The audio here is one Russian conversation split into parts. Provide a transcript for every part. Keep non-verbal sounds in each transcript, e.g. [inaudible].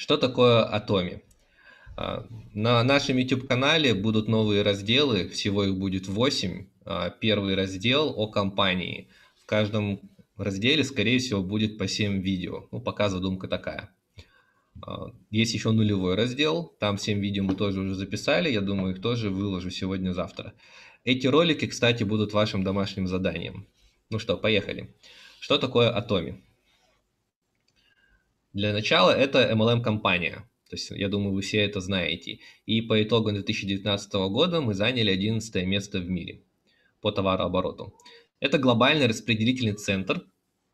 Что такое Атоми? На нашем YouTube-канале будут новые разделы, всего их будет 8. А, первый раздел о компании. В каждом разделе, скорее всего, будет по 7 видео. Ну, пока задумка такая. А, есть еще нулевой раздел, там 7 видео мы тоже уже записали, я думаю, их тоже выложу сегодня-завтра. Эти ролики, кстати, будут вашим домашним заданием. Ну что, поехали. Что такое Атоми? Для начала это MLM-компания. То есть, я думаю, вы все это знаете. И по итогам 2019 года мы заняли 11 место в мире по товарообороту. Это глобальный распределительный центр,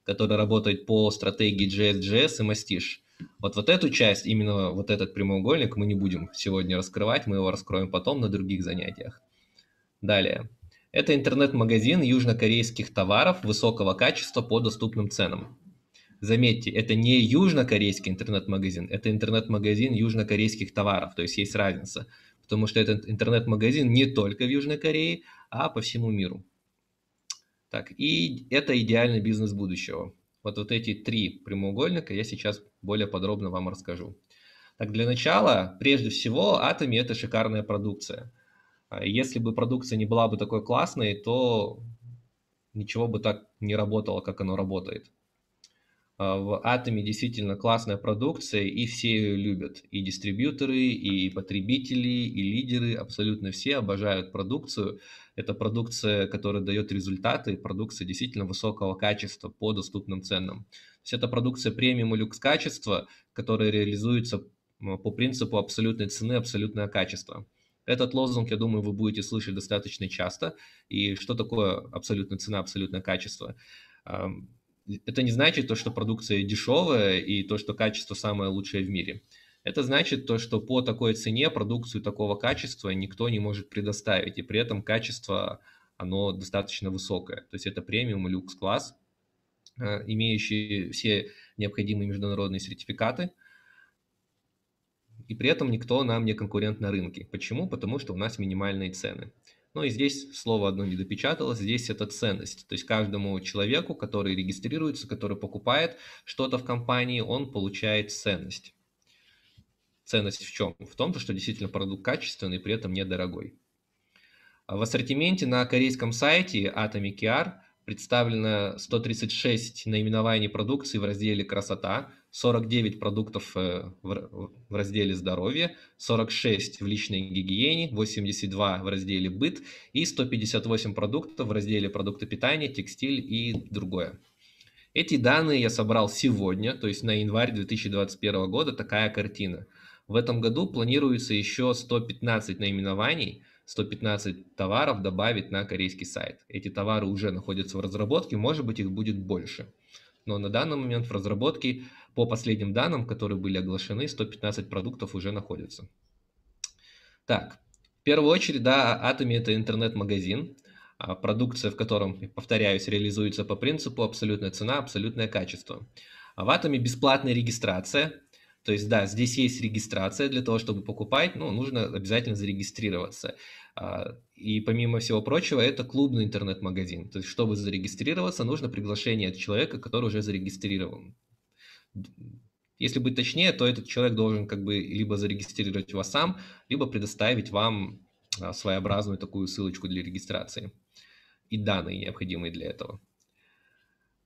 который работает по стратегии JSJS и Mastish. Вот, вот эту часть, именно вот этот прямоугольник мы не будем сегодня раскрывать, мы его раскроем потом на других занятиях. Далее. Это интернет-магазин южнокорейских товаров высокого качества по доступным ценам. Заметьте, это не южнокорейский интернет-магазин, это интернет-магазин южнокорейских товаров, то есть есть разница, потому что этот интернет-магазин не только в Южной Корее, а по всему миру. Так, и это идеальный бизнес будущего. Вот, вот эти три прямоугольника я сейчас более подробно вам расскажу. Так, для начала, прежде всего, Atomy – это шикарная продукция. А если бы продукция не была бы такой классной, то ничего бы так не работало, как оно работает. А, в атоме действительно классная продукция, и все ее любят. И дистрибьюторы, и потребители, и лидеры, абсолютно все обожают продукцию. Это продукция, которая дает результаты, продукция действительно высокого качества по доступным ценам. То есть это продукция премиум и люкс качества, которая реализуется по принципу абсолютной цены, абсолютное качество. Этот лозунг, я думаю, вы будете слышать достаточно часто. И что такое абсолютная цена, абсолютное качество? это не значит то, что продукция дешевая и то, что качество самое лучшее в мире. Это значит то, что по такой цене продукцию такого качества никто не может предоставить, и при этом качество, оно достаточно высокое. То есть это премиум и люкс-класс, э, имеющие все необходимые международные сертификаты, и при этом никто нам не конкурент на рынке. Почему? Потому что у нас минимальные цены. Ну и здесь слово одно не допечаталось, здесь это ценность. То есть каждому человеку, который регистрируется, который покупает что-то в компании, он получает ценность. Ценность в чем? В том, что действительно продукт качественный, при этом недорогой. А в ассортименте на корейском сайте Atomic Atomic.R представлено 136 наименований продукции в разделе «Красота», 49 продуктов э, в разделе «Здоровье», 46 в личной гигиене, 82 в разделе «Быт» и 158 продуктов в разделе «Продукты питания», «Текстиль» и другое. Эти данные я собрал сегодня, то есть на январь 2021 года такая картина. В этом году планируется еще 115 наименований, 115 товаров добавить на корейский сайт. Эти товары уже находятся в разработке, может быть их будет больше. Но на данный момент в разработке по последним данным, которые были оглашены, 115 продуктов уже находятся. Так, в первую очередь, да, Atomy – это интернет-магазин, а продукция в котором, повторяюсь, реализуется по принципу абсолютная цена, абсолютное качество. А в Атоме бесплатная регистрация, то есть, да, здесь есть регистрация для того, чтобы покупать, но ну, нужно обязательно зарегистрироваться. А, и помимо всего прочего, это клубный интернет-магазин. То есть, чтобы зарегистрироваться, нужно приглашение от человека, который уже зарегистрирован если быть точнее, то этот человек должен как бы либо зарегистрировать вас сам, либо предоставить вам а, своеобразную такую ссылочку для регистрации и данные, необходимые для этого.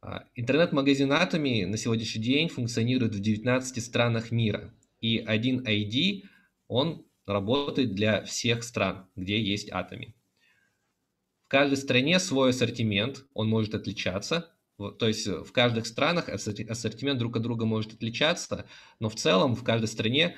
А, интернет-магазин Atomy на сегодняшний день функционирует в 19 странах мира, и один ID, он работает для всех стран, где есть Atomy. В каждой стране свой ассортимент, он может отличаться, то есть э, в каждых странах ассортимент друг от друга может отличаться, но в целом в каждой стране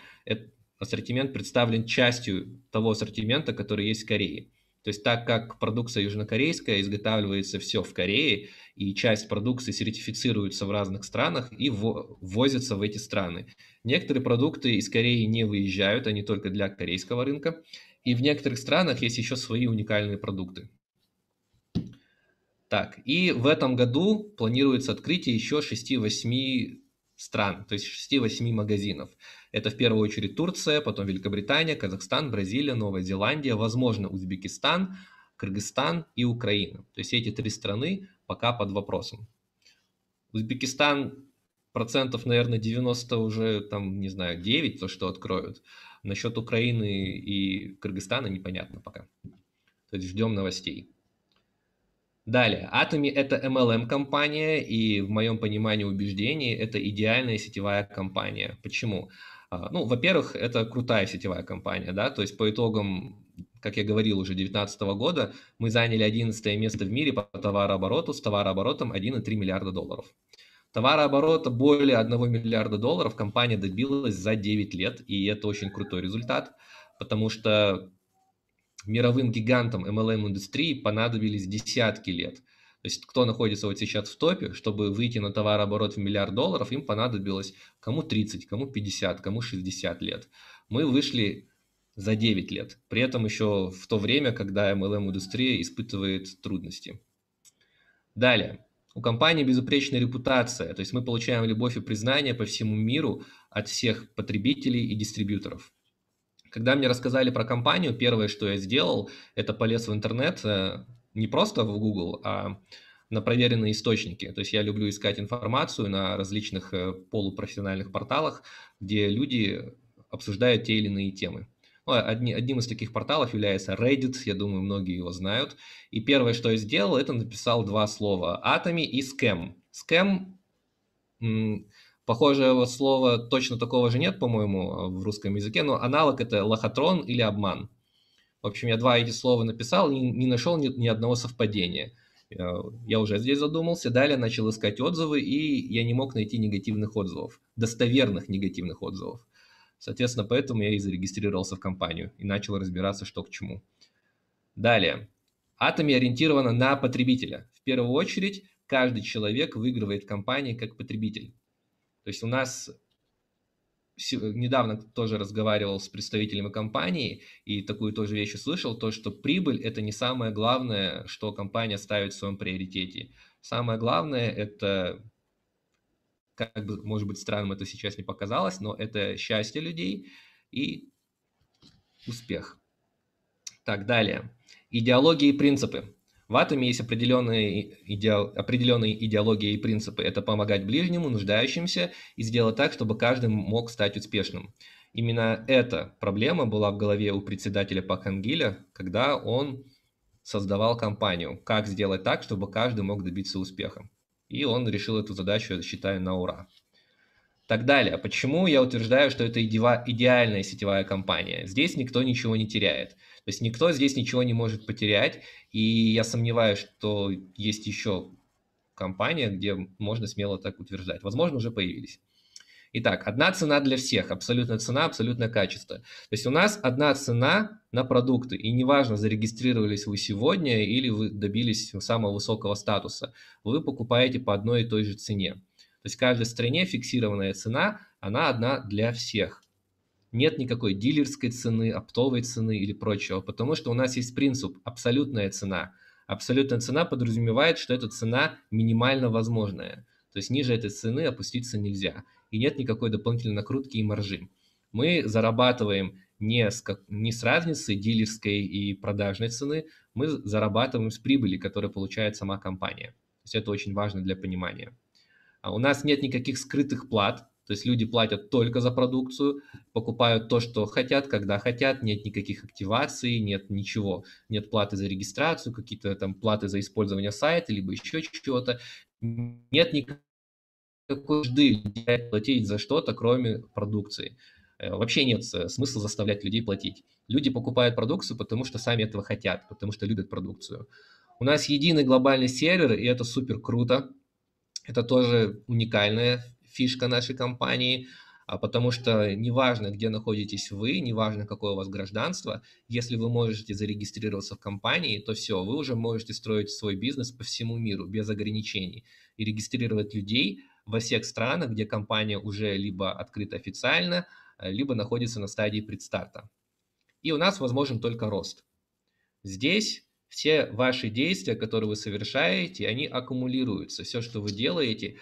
ассортимент представлен частью того ассортимента, который есть в Корее. То есть так как продукция южнокорейская, изготавливается все в Корее, и часть продукции сертифицируется в разных странах и ввозится в эти страны. Некоторые продукты из Кореи не выезжают, они только для корейского рынка. И в некоторых странах есть еще свои уникальные продукты. Так, и в этом году планируется открытие еще 6-8 стран, то есть 6-8 магазинов. Это в первую очередь Турция, потом Великобритания, Казахстан, Бразилия, Новая Зеландия, возможно, Узбекистан, Кыргызстан и Украина. То есть эти три страны пока под вопросом. Узбекистан процентов, наверное, 90 уже, там, не знаю, 9, то, что откроют. Насчет Украины и Кыргызстана непонятно пока. То есть ждем новостей. Далее, Atomy – это MLM-компания, и в моем понимании убеждений это идеальная сетевая компания. Почему? А, ну, во-первых, это крутая сетевая компания, да, то есть по итогам, как я говорил уже, 2019 года мы заняли 11 место в мире по товарообороту с товарооборотом 1,3 миллиарда долларов. Товарооборота более 1 миллиарда долларов компания добилась за 9 лет, и это очень крутой результат, потому что мировым гигантам MLM-индустрии понадобились десятки лет. То есть кто находится вот сейчас в топе, чтобы выйти на товарооборот в миллиард долларов, им понадобилось кому 30, кому 50, кому 60 лет. Мы вышли за 9 лет, при этом еще в то время, когда MLM-индустрия испытывает трудности. Далее. У компании безупречная репутация, то есть мы получаем любовь и признание по всему миру от всех потребителей и дистрибьюторов. Когда мне рассказали про компанию, первое, что я сделал, это полез в интернет, э, не просто в Google, а на проверенные источники. То есть я люблю искать информацию на различных э, полупрофессиональных порталах, где люди обсуждают те или иные темы. Ну, одни, одним из таких порталов является Reddit, я думаю, многие его знают. И первое, что я сделал, это написал два слова – атоми и скэм. Скэм Похожего слова точно такого же нет, по-моему, э, в русском языке, но аналог это лохотрон или обман. В общем, я два эти слова написал, не, не нашел ни, ни одного совпадения. Э, я уже здесь задумался, далее начал искать отзывы, и я не мог найти негативных отзывов, достоверных негативных отзывов. Соответственно, поэтому я и зарегистрировался в компанию и начал разбираться, что к чему. Далее. Атоми ориентирована на потребителя. В первую очередь, каждый человек выигрывает в компании как потребитель. То есть у нас недавно тоже разговаривал с представителями компании и такую тоже вещь услышал, то, что прибыль – это не самое главное, что компания ставит в своем приоритете. Самое главное – это, как бы, может быть, странным это сейчас не показалось, но это счастье людей и успех. Так, далее. Идеологии и принципы. В атоме есть определенные, идео, определенные идеологии и принципы. Это помогать ближнему, нуждающимся, и сделать так, чтобы каждый мог стать успешным. Именно эта проблема была в голове у председателя Пакангиля, когда он создавал компанию. Как сделать так, чтобы каждый мог добиться успеха. И он решил эту задачу, я считаю, на ура. Так далее. Почему я утверждаю, что это идеальная сетевая компания? Здесь никто ничего не теряет. То есть никто здесь ничего не может потерять, и я сомневаюсь, что есть еще компания, где можно смело так утверждать. Возможно, уже появились. Итак, одна цена для всех, абсолютная цена, абсолютное качество. То есть у нас одна цена на продукты, и неважно, зарегистрировались вы сегодня или вы добились самого высокого статуса, вы покупаете по одной и той же цене. То есть в каждой стране фиксированная цена, она одна для всех нет никакой дилерской цены, оптовой цены или прочего, потому что у нас есть принцип абсолютная цена. Абсолютная цена подразумевает, что эта цена минимально возможная. То есть ниже этой цены опуститься нельзя. И нет никакой дополнительной накрутки и маржи. Мы зарабатываем не с, как, не с разницы дилерской и продажной цены, мы зарабатываем с прибыли, которую получает сама компания. То есть это очень важно для понимания. А у нас нет никаких скрытых плат, то есть люди платят только за продукцию, покупают то, что хотят, когда хотят, нет никаких активаций, нет ничего, нет платы за регистрацию, какие-то там платы за использование сайта, либо еще чего-то. Нет никакой жды платить за что-то, кроме продукции. Э, вообще нет э, смысла заставлять людей платить. Люди покупают продукцию, потому что сами этого хотят, потому что любят продукцию. У нас единый глобальный сервер, и это супер круто. Это тоже уникальная фишка нашей компании, а, потому что неважно, где находитесь вы, неважно, какое у вас гражданство, если вы можете зарегистрироваться в компании, то все, вы уже можете строить свой бизнес по всему миру без ограничений и регистрировать людей во всех странах, где компания уже либо открыта официально, а, либо находится на стадии предстарта. И у нас возможен только рост. Здесь все ваши действия, которые вы совершаете, они аккумулируются. Все, что вы делаете,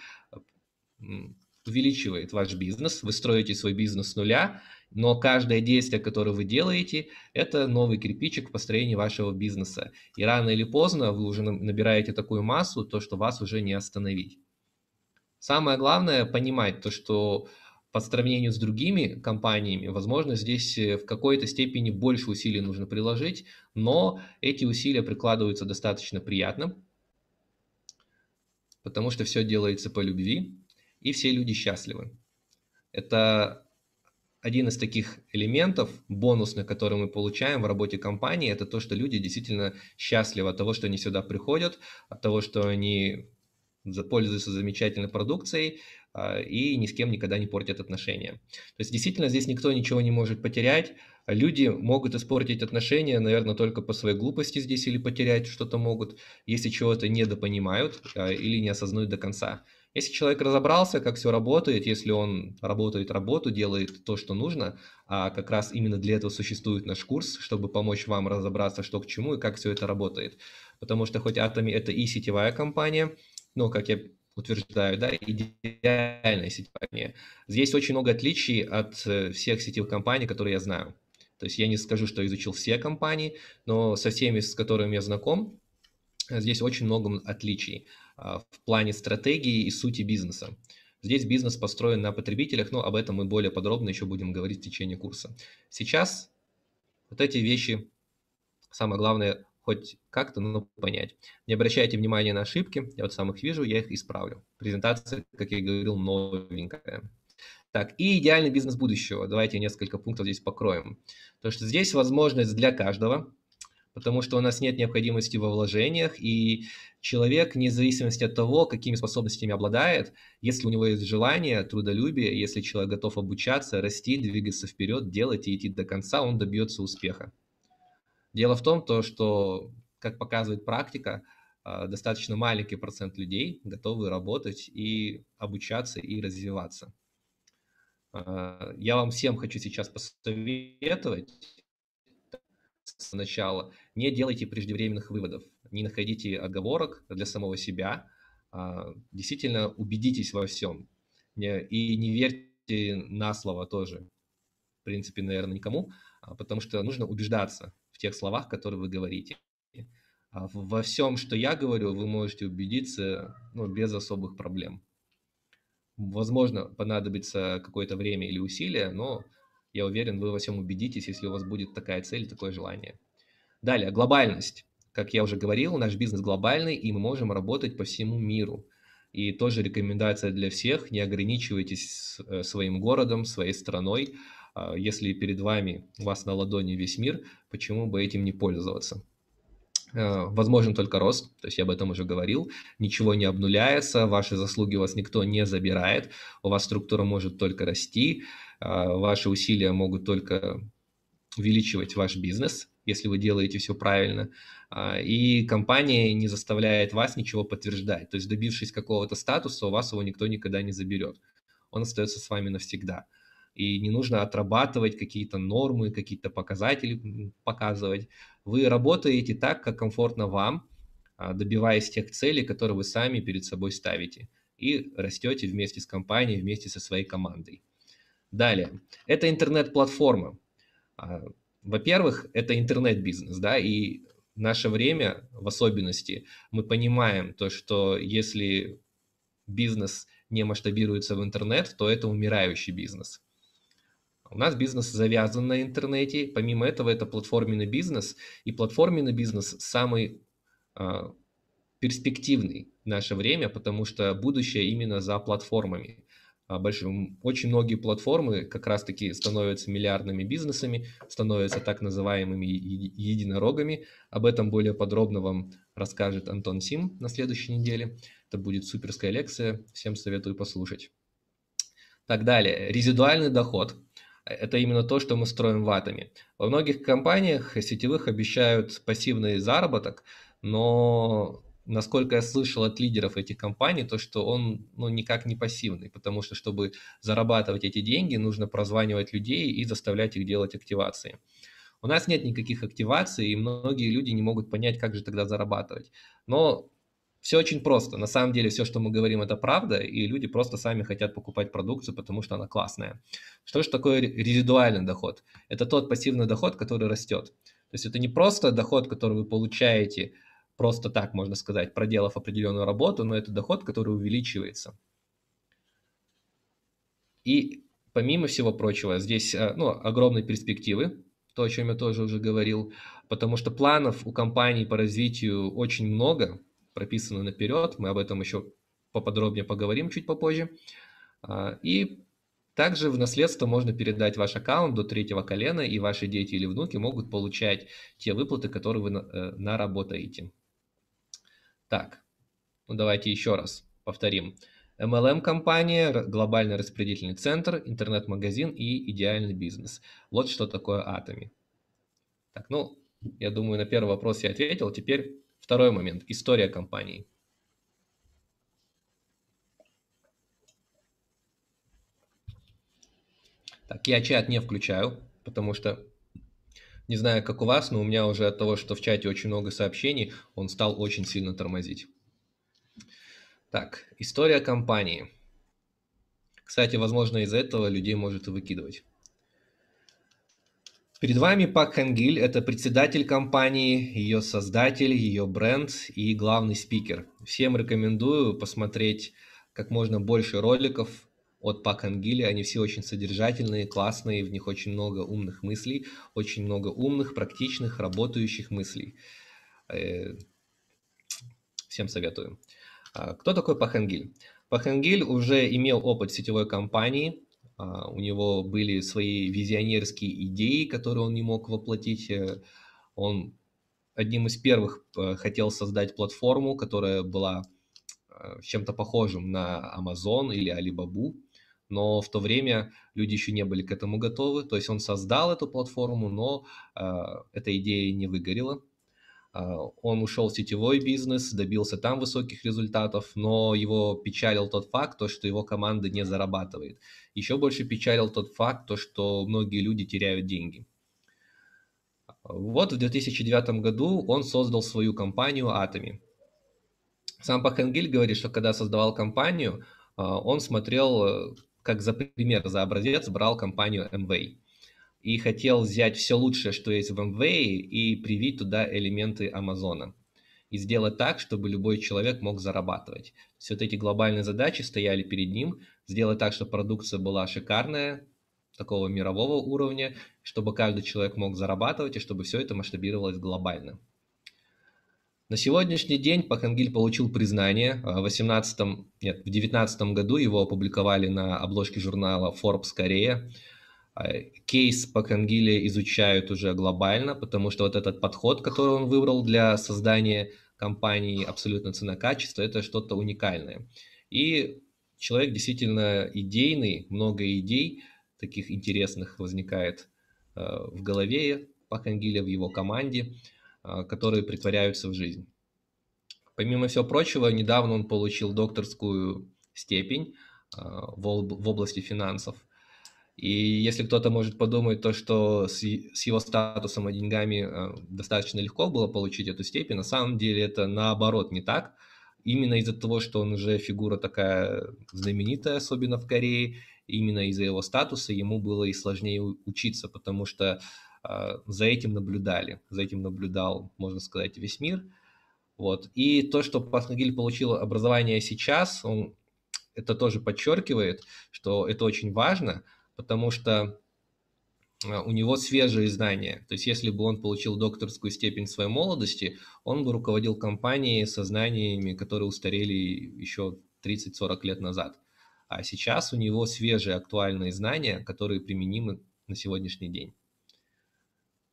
увеличивает ваш бизнес, вы строите свой бизнес с нуля, но каждое действие, которое вы делаете, это новый кирпичик в построении вашего бизнеса. И рано или поздно вы уже набираете такую массу, то, что вас уже не остановить. Самое главное понимать то, что по сравнению с другими компаниями, возможно, здесь э, в какой-то степени больше усилий нужно приложить, но эти усилия прикладываются достаточно приятно, потому что все делается по любви, и все люди счастливы. Это один из таких элементов, бонусных, которые мы получаем в работе компании, это то, что люди действительно счастливы от того, что они сюда приходят, от того, что они пользуются замечательной продукцией а, и ни с кем никогда не портят отношения. То есть действительно здесь никто ничего не может потерять. Люди могут испортить отношения, наверное, только по своей глупости здесь или потерять что-то могут, если чего-то недопонимают а, или не осознают до конца. Если человек разобрался, как все работает, если он работает работу, делает то, что нужно, а как раз именно для этого существует наш курс, чтобы помочь вам разобраться, что к чему и как все это работает. Потому что хоть Atomy это и сетевая компания, но, как я утверждаю, да, идеальная сетевая. Здесь очень много отличий от э, всех сетевых компаний, которые я знаю. То есть я не скажу, что изучил все компании, но со всеми, с которыми я знаком, здесь очень много отличий. А, в плане стратегии и сути бизнеса. Здесь бизнес построен на потребителях, но об этом мы более подробно еще будем говорить в течение курса. Сейчас вот эти вещи, самое главное, хоть как-то, но понять. Не обращайте внимания на ошибки, я вот сам их вижу, я их исправлю. Презентация, как я говорил, новенькая. Так, и идеальный бизнес будущего. Давайте несколько пунктов здесь покроем. То что здесь возможность для каждого потому что у нас нет необходимости во вложениях, и человек, вне зависимости от того, какими способностями обладает, если у него есть желание, трудолюбие, если человек готов обучаться, расти, двигаться вперед, делать и идти до конца, он добьется успеха. Дело в том, то, что, как показывает практика, а, достаточно маленький процент людей готовы работать и обучаться и развиваться. А, я вам всем хочу сейчас посоветовать сначала Не делайте преждевременных выводов, не находите оговорок для самого себя. А, действительно убедитесь во всем. И не верьте на слово тоже. В принципе, наверное, никому, а, потому что нужно убеждаться в тех словах, которые вы говорите. А во всем, что я говорю, вы можете убедиться ну, без особых проблем. Возможно, понадобится какое-то время или усилие, но я уверен, вы во всем убедитесь, если у вас будет такая цель, такое желание. Далее, глобальность. Как я уже говорил, наш бизнес глобальный, и мы можем работать по всему миру. И тоже рекомендация для всех, не ограничивайтесь э, своим городом, своей страной. А, если перед вами, у вас на ладони весь мир, почему бы этим не пользоваться? А, возможен только рост, то есть я об этом уже говорил, ничего не обнуляется, ваши заслуги у вас никто не забирает, у вас структура может только расти, а, ваши усилия могут только увеличивать ваш бизнес, если вы делаете все правильно. А, и компания не заставляет вас ничего подтверждать. То есть добившись какого-то статуса, у вас его никто никогда не заберет. Он остается с вами навсегда. И не нужно отрабатывать какие-то нормы, какие-то показатели показывать. Вы работаете так, как комфортно вам, а, добиваясь тех целей, которые вы сами перед собой ставите. И растете вместе с компанией, вместе со своей командой. Далее, это интернет-платформа. Во-первых, это интернет-бизнес, да, и в наше время, в особенности, мы понимаем то, что если бизнес не масштабируется в интернет, то это умирающий бизнес. У нас бизнес завязан на интернете, помимо этого это платформенный бизнес, и платформенный бизнес самый э, перспективный в наше время, потому что будущее именно за платформами. А, большим. Очень многие платформы как раз-таки становятся миллиардными бизнесами, становятся так называемыми единорогами. Об этом более подробно вам расскажет Антон Сим на следующей неделе. Это будет суперская лекция, всем советую послушать. Так далее, резидуальный доход. Это именно то, что мы строим ватами. Во многих компаниях сетевых обещают пассивный заработок, но насколько я слышал от лидеров этих компаний, то, что он ну, никак не пассивный, потому что, чтобы зарабатывать эти деньги, нужно прозванивать людей и заставлять их делать активации. У нас нет никаких активаций, и многие люди не могут понять, как же тогда зарабатывать. Но все очень просто. На самом деле все, что мы говорим, это правда, и люди просто сами хотят покупать продукцию, потому что она классная. Что же такое резидуальный доход? Это тот пассивный доход, который растет. То есть это не просто доход, который вы получаете просто так, можно сказать, проделав определенную работу, но это доход, который увеличивается. И помимо всего прочего, здесь э, ну, огромные перспективы, то, о чем я тоже уже говорил, потому что планов у компаний по развитию очень много, прописано наперед, мы об этом еще поподробнее поговорим чуть попозже. А, и также в наследство можно передать ваш аккаунт до третьего колена, и ваши дети или внуки могут получать те выплаты, которые вы э, наработаете. Так, ну давайте еще раз повторим. MLM-компания, глобальный распределительный центр, интернет-магазин и идеальный бизнес. Вот что такое Атоми. Так, ну, я думаю, на первый вопрос я ответил. Теперь второй момент. История компании. Так, я чат не включаю, потому что не знаю, как у вас, но у меня уже от того, что в чате очень много сообщений, он стал очень сильно тормозить. Так, история компании. Кстати, возможно, из-за этого людей может и выкидывать. Перед вами Пак Хангиль, это председатель компании, ее создатель, ее бренд и главный спикер. Всем рекомендую посмотреть как можно больше роликов от Пак Ангили. Они все очень содержательные, классные, в них очень много умных мыслей, очень много умных, практичных, работающих мыслей. Э, всем советую. А, кто такой Пахангиль? Пахангиль уже имел опыт сетевой компании, а, у него были свои визионерские идеи, которые он не мог воплотить. Э, он одним из первых э, хотел создать платформу, которая была чем-то похожим на Amazon или Alibaba но в то время люди еще не были к этому готовы. То есть он создал эту платформу, но э, эта идея не выгорела. Э, он ушел в сетевой бизнес, добился там высоких результатов, но его печалил тот факт, то, что его команда не зарабатывает. Еще больше печалил тот факт, то, что многие люди теряют деньги. Вот в 2009 году он создал свою компанию Atomy. Сам Пахангиль говорит, что когда создавал компанию, а, он смотрел э, как за пример, за образец брал компанию MWay и хотел взять все лучшее, что есть в MWay и привить туда элементы Амазона и сделать так, чтобы любой человек мог зарабатывать. Все вот эти глобальные задачи стояли перед ним, сделать так, чтобы продукция была шикарная, такого мирового уровня, чтобы каждый человек мог зарабатывать и чтобы все это масштабировалось глобально. На сегодняшний день Пахангиль получил признание. А, в 18 нет, в 19 году его опубликовали на обложке журнала Forbes Корея. А, кейс Пахангиля изучают уже глобально, потому что вот этот подход, который он выбрал для создания компании абсолютно цена-качество, это что-то уникальное. И человек действительно идейный, много идей таких интересных возникает а, в голове Пахангиля, в его команде – а, которые притворяются в жизнь. Помимо всего прочего, недавно он получил докторскую степень а, в области финансов. И если кто-то может подумать то, что с его статусом и деньгами а, достаточно легко было получить эту степень, на самом деле это наоборот не так. Именно из-за того, что он уже фигура такая знаменитая, особенно в Корее, именно из-за его статуса ему было и сложнее учиться, потому что а, за этим наблюдали, за этим наблюдал, можно сказать, весь мир. Вот. И то, что Пасхагиль получил образование сейчас, он это тоже подчеркивает, что это очень важно, потому что а, у него свежие знания. То есть если бы он получил докторскую степень в своей молодости, он бы руководил компанией со знаниями, которые устарели еще 30-40 лет назад. А сейчас у него свежие актуальные знания, которые применимы на сегодняшний день.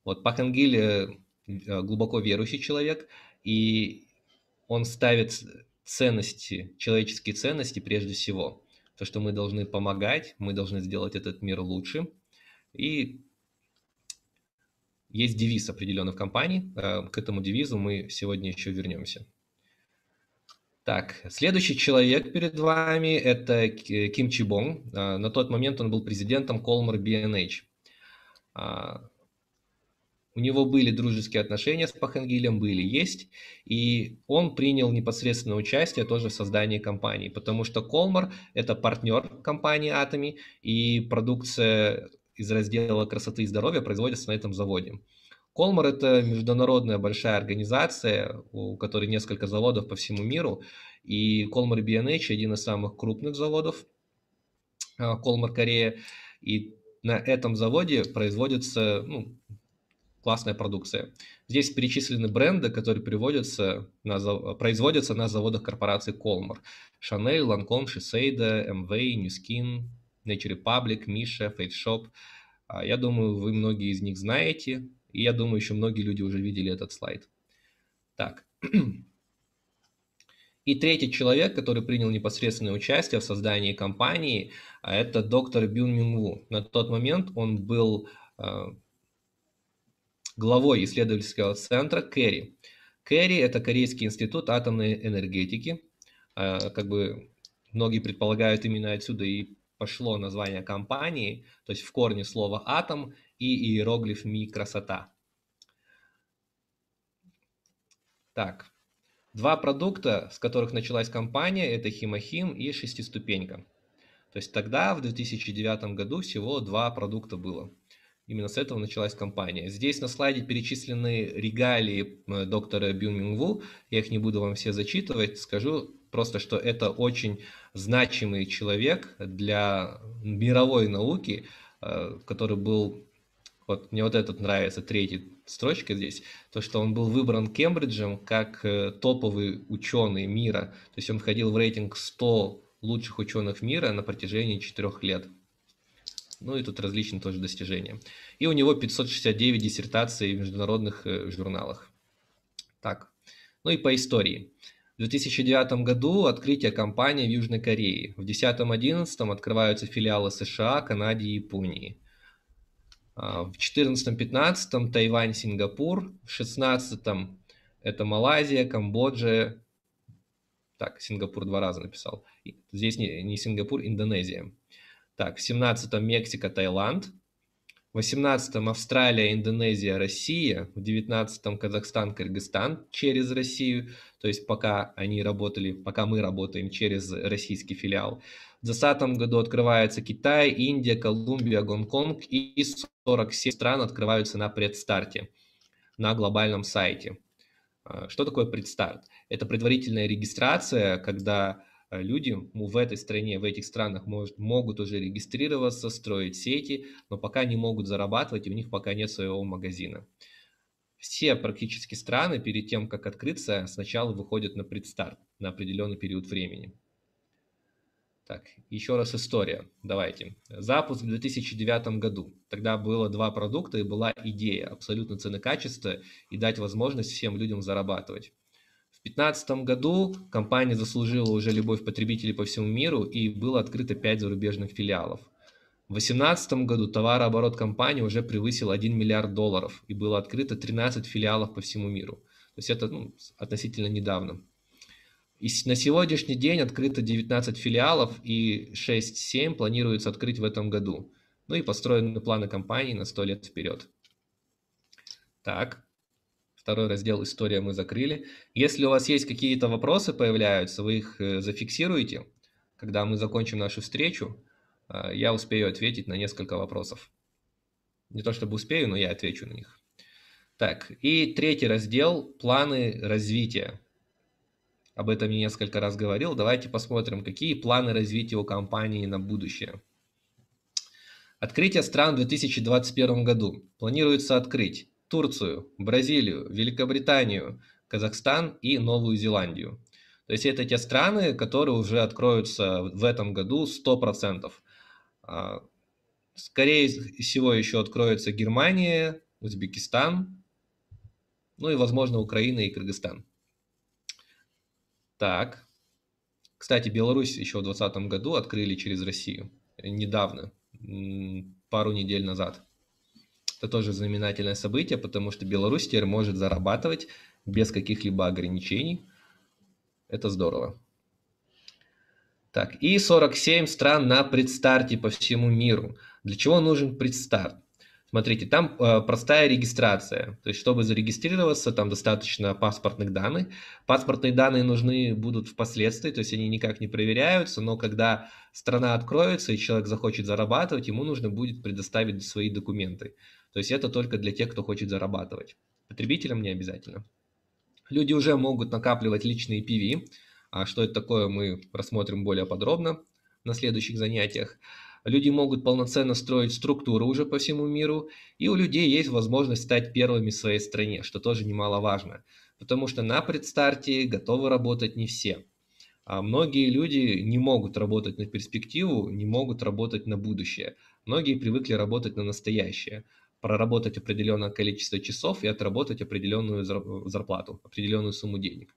Вот Пакангиль э, э, глубоко верующий человек, и он ставит ценности, человеческие ценности прежде всего. То, что мы должны помогать, мы должны сделать этот мир лучше. И есть девиз определенных компаний. Э, к этому девизу мы сегодня еще вернемся. Так, следующий человек перед вами – это Ким Чибон. На тот момент он был президентом Колмар BNH. А, у него были дружеские отношения с Пахангилем, были, есть, и он принял непосредственное участие тоже в создании компании, потому что Колмар – это партнер компании Атоми, и продукция из раздела красоты и здоровья производится на этом заводе. Колмар – это международная большая организация, у которой несколько заводов по всему миру, и Колмар B&H – один из самых крупных заводов а, Колмар Корея, и на этом заводе производится ну, классная продукция. Здесь перечислены бренды, которые приводятся на, производятся на заводах корпорации Colmar. Chanel, Lancome, Shiseido, MV, New Skin, Nature Republic, Misha, Fate Shop. А, я думаю, вы многие из них знаете, и я думаю, еще многие люди уже видели этот слайд. Так. И третий человек, который принял непосредственное участие в создании компании, а, это доктор Бюн Мингу. На тот момент он был а, главой исследовательского центра Кэри. Кэри это Корейский институт атомной энергетики. Э, как бы многие предполагают именно отсюда и пошло название компании, то есть в корне слова «атом» и иероглиф «ми» – «красота». Так, два продукта, с которых началась компания – это «Химохим» и «Шестиступенька». То есть тогда, в 2009 году, всего два продукта было – Именно с этого началась компания. Здесь на слайде перечислены регалии э, доктора Бюн Мингву. Я их не буду вам все зачитывать. Скажу просто, что это очень значимый человек для мировой науки, э, который был... Вот мне вот этот нравится, третий строчка здесь, то, что он был выбран Кембриджем как э, топовый ученый мира. То есть он входил в рейтинг 100 лучших ученых мира на протяжении четырех лет. Ну и тут различные тоже достижения. И у него 569 диссертаций в международных журналах. Так, ну и по истории. В 2009 году открытие компании в Южной Корее. В 2010-2011 открываются филиалы США, Канаде и Японии. В 2014-2015 Тайвань, Сингапур. В 2016 это Малайзия, Камбоджа. Так, Сингапур два раза написал. Здесь не, не Сингапур, Индонезия. Так, в 17-м Мексика, Таиланд. В 18-м Австралия, Индонезия, Россия. В 19-м Казахстан, Кыргызстан через Россию. То есть пока они работали, пока мы работаем через российский филиал. В 2020 году открывается Китай, Индия, Колумбия, Гонконг и 47 стран открываются на предстарте на глобальном сайте. А, что такое предстарт? Это предварительная регистрация, когда Э, люди в этой стране, в этих странах может, могут уже регистрироваться, строить сети, но пока не могут зарабатывать, и у них пока нет своего магазина. Все практически страны перед тем, как открыться, сначала выходят на предстарт на определенный период времени. Так, еще раз история. Давайте. Запуск в 2009 году. Тогда было два продукта и была идея абсолютно цены качества и дать возможность всем людям зарабатывать. 2015 году компания заслужила уже любовь потребителей по всему миру и было открыто 5 зарубежных филиалов. В 2018 году товарооборот компании уже превысил 1 миллиард долларов и было открыто 13 филиалов по всему миру. То есть это ну, относительно недавно. И на сегодняшний день открыто 19 филиалов и 6-7 планируется открыть в этом году. Ну и построены планы компании на 100 лет вперед. Так, Второй раздел «История» мы закрыли. Если у вас есть какие-то вопросы появляются, вы их э, зафиксируете. Когда мы закончим нашу встречу, э, я успею ответить на несколько вопросов. Не то чтобы успею, но я отвечу на них. Так, и третий раздел «Планы развития». Об этом я несколько раз говорил. Давайте посмотрим, какие планы развития у компании на будущее. Открытие стран в 2021 году. Планируется открыть Турцию, Бразилию, Великобританию, Казахстан и Новую Зеландию. То есть это те страны, которые уже откроются в этом году 100%. А, скорее всего, еще откроется Германия, Узбекистан, ну и, возможно, Украина и Кыргызстан. Так. Кстати, Беларусь еще в 2020 году открыли через Россию. Э, недавно, пару недель назад это тоже знаменательное событие, потому что Беларусь теперь может зарабатывать без каких-либо ограничений. Это здорово. Так, и 47 стран на предстарте по всему миру. Для чего нужен предстарт? Смотрите, там э, простая регистрация. То есть, чтобы зарегистрироваться, там достаточно паспортных данных. Паспортные данные нужны будут впоследствии, то есть они никак не проверяются, но когда страна откроется и человек захочет зарабатывать, ему нужно будет предоставить свои документы. То есть это только для тех, кто хочет зарабатывать. Потребителям не обязательно. Люди уже могут накапливать личные PV. А что это такое, мы рассмотрим более подробно на следующих занятиях люди могут полноценно строить структуру уже по всему миру, и у людей есть возможность стать первыми в своей стране, что тоже немаловажно, потому что на предстарте готовы работать не все. А многие люди не могут работать на перспективу, не могут работать на будущее. Многие привыкли работать на настоящее, проработать определенное количество часов и отработать определенную зарплату, определенную сумму денег.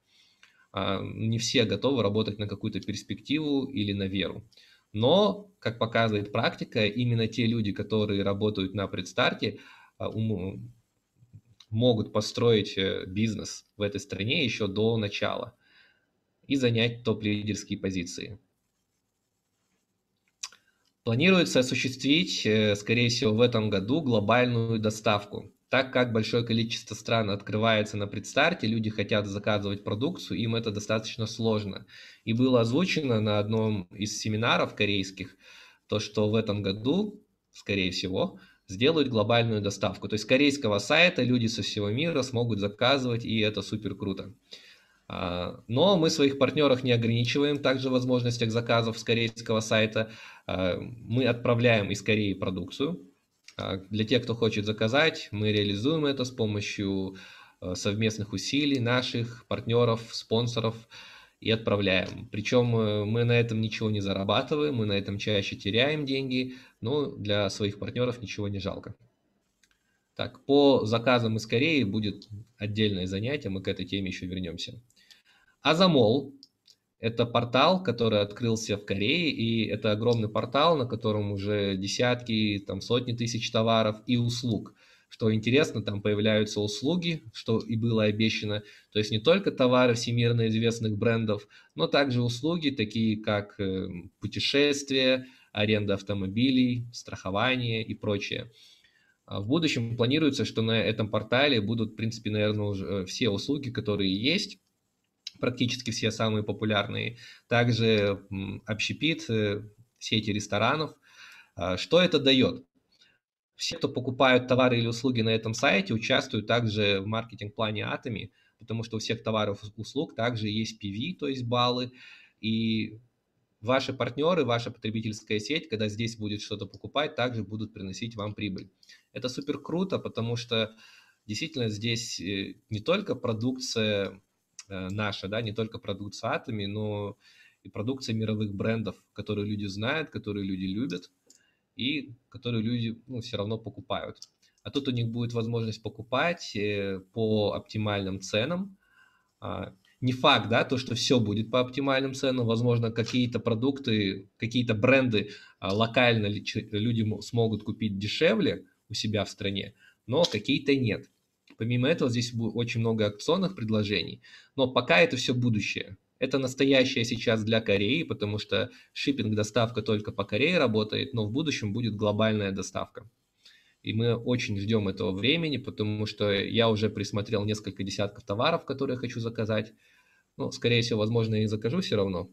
А не все готовы работать на какую-то перспективу или на веру. Но, как показывает практика, именно те люди, которые работают на предстарте, а, могут построить э, бизнес в этой стране еще до начала и занять топ-лидерские позиции. Планируется осуществить, э, скорее всего, в этом году глобальную доставку так как большое количество стран открывается на предстарте, люди хотят заказывать продукцию, им это достаточно сложно. И было озвучено на одном из семинаров корейских, то, что в этом году, скорее всего, сделают глобальную доставку. То есть с корейского сайта люди со всего мира смогут заказывать, и это супер круто. А, но мы своих партнеров не ограничиваем также в возможностях заказов с корейского сайта. А, мы отправляем из Кореи продукцию, для тех, кто хочет заказать, мы реализуем это с помощью э, совместных усилий наших партнеров, спонсоров и отправляем. Причем э, мы на этом ничего не зарабатываем, мы на этом чаще теряем деньги, но для своих партнеров ничего не жалко. Так, по заказам из Кореи будет отдельное занятие, мы к этой теме еще вернемся. Азамол это портал, который открылся в Корее, и это огромный портал, на котором уже десятки, там сотни тысяч товаров и услуг. Что интересно, там появляются услуги, что и было обещано. То есть не только товары всемирно известных брендов, но также услуги, такие как э, путешествия, аренда автомобилей, страхование и прочее. А в будущем планируется, что на этом портале будут, в принципе, наверное, уже э, все услуги, которые есть практически все самые популярные. Также общепит, э, сети ресторанов. А, что это дает? Все, кто покупают товары или услуги на этом сайте, участвуют также в маркетинг-плане Атоми, потому что у всех товаров и услуг также есть PV, то есть баллы, и ваши партнеры, ваша потребительская сеть, когда здесь будет что-то покупать, также будут приносить вам прибыль. Это супер круто, потому что действительно здесь э, не только продукция Э, наша, да, не только продукт но и продукция мировых брендов, которые люди знают, которые люди любят и которые люди ну, все равно покупают. А тут у них будет возможность покупать э, по оптимальным ценам. А, не факт, да, то, что все будет по оптимальным ценам. Возможно, какие-то продукты, какие-то бренды а, локально люди смогут купить дешевле у себя в стране, но какие-то нет. Помимо этого, здесь будет очень много акционных предложений, но пока это все будущее. Это настоящее сейчас для Кореи, потому что шиппинг-доставка только по Корее работает, но в будущем будет глобальная доставка. И мы очень ждем этого времени, потому что я уже присмотрел несколько десятков товаров, которые хочу заказать. Ну, скорее всего, возможно, я и закажу все равно.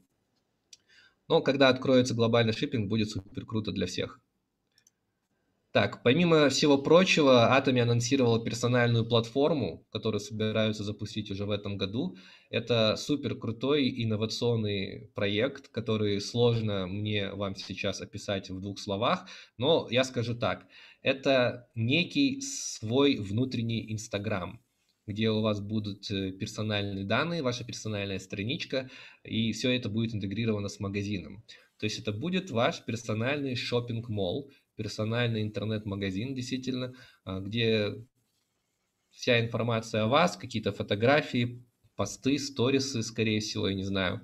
Но когда откроется глобальный шиппинг, будет супер круто для всех. Так, помимо всего прочего, Atomy анонсировала персональную платформу, которую собираются запустить уже в этом году. Это супер крутой инновационный проект, который сложно мне вам сейчас описать в двух словах, но я скажу так. Это некий свой внутренний Инстаграм, где у вас будут э, персональные данные, ваша персональная страничка, и все это будет интегрировано с магазином. То есть это будет ваш персональный шопинг молл персональный интернет-магазин, действительно, а, где вся информация о вас, какие-то фотографии, посты, сторисы, скорее всего, я не знаю.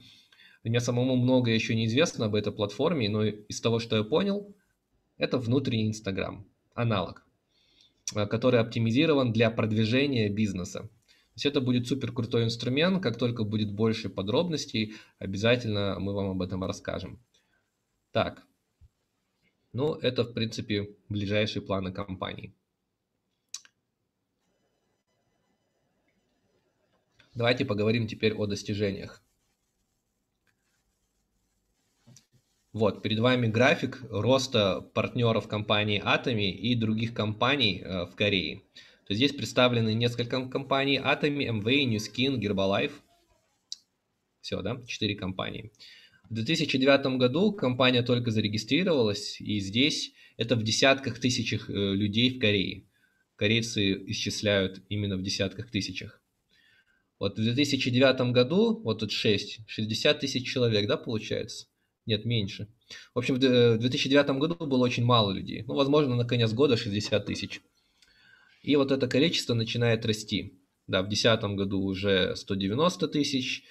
Мне самому много еще неизвестно об этой платформе, но из того, что я понял, это внутренний Инстаграм, аналог, а, который оптимизирован для продвижения бизнеса. То есть это будет супер крутой инструмент. Как только будет больше подробностей, обязательно мы вам об этом расскажем. Так, но ну, это, в принципе, ближайшие планы компании. Давайте поговорим теперь о достижениях. Вот, перед вами график роста партнеров компании Atomy и других компаний э, в Корее. То есть здесь представлены несколько компаний Atomy, MV, New Skin, Gerbalife. Все, да, четыре компании. В 2009 году компания только зарегистрировалась, и здесь это в десятках тысячах э, людей в Корее. Корейцы исчисляют именно в десятках тысячах. Вот в 2009 году, вот тут 6, 60 тысяч человек, да, получается? Нет, меньше. В общем, в 2009 э, году было очень мало людей. Ну, возможно, на конец года 60 тысяч. И вот это количество начинает расти. Да, в 2010 году уже 190 тысяч,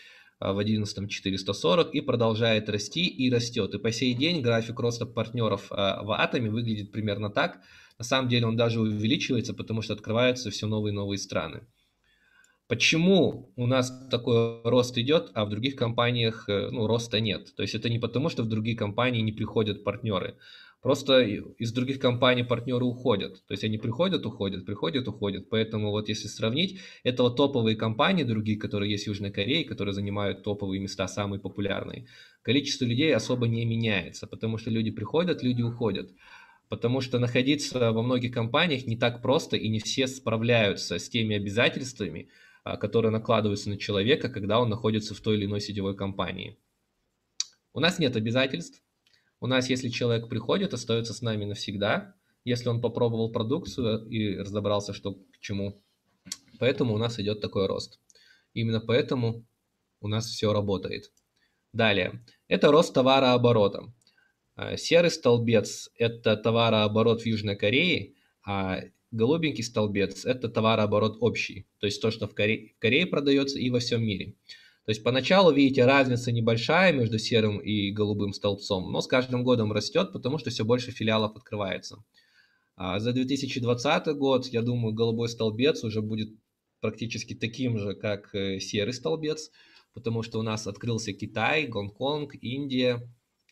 а, в 11 440 и продолжает расти и растет. И по сей день график роста партнеров а, в Атоме выглядит примерно так. На самом деле он даже увеличивается, потому что открываются все новые и новые страны. Почему у нас такой рост идет, а в других компаниях э, ну, роста нет? То есть это не потому, что в другие компании не приходят партнеры, Просто из других компаний партнеры уходят. То есть они приходят, уходят, приходят, уходят. Поэтому вот если сравнить, это вот топовые компании другие, которые есть в Южной Корее, которые занимают топовые места, самые популярные. Количество людей особо не меняется, потому что люди приходят, люди уходят. Потому что находиться во многих компаниях не так просто, и не все справляются с теми обязательствами, а, которые накладываются на человека, когда он находится в той или иной сетевой компании. У нас нет обязательств, у нас, если человек приходит, остается с нами навсегда, если он попробовал продукцию и разобрался, что к чему. Поэтому у нас идет такой рост. Именно поэтому у нас все работает. Далее. Это рост товарооборота. А, серый столбец – это товарооборот в Южной Корее, а голубенький столбец – это товарооборот общий, то есть то, что в Корее, в Корее продается и во всем мире. То есть поначалу, видите, разница небольшая между серым и голубым столбцом, но с каждым годом растет, потому что все больше филиалов открывается. А за 2020 год, я думаю, голубой столбец уже будет практически таким же, как э, серый столбец, потому что у нас открылся Китай, Гонконг, Индия,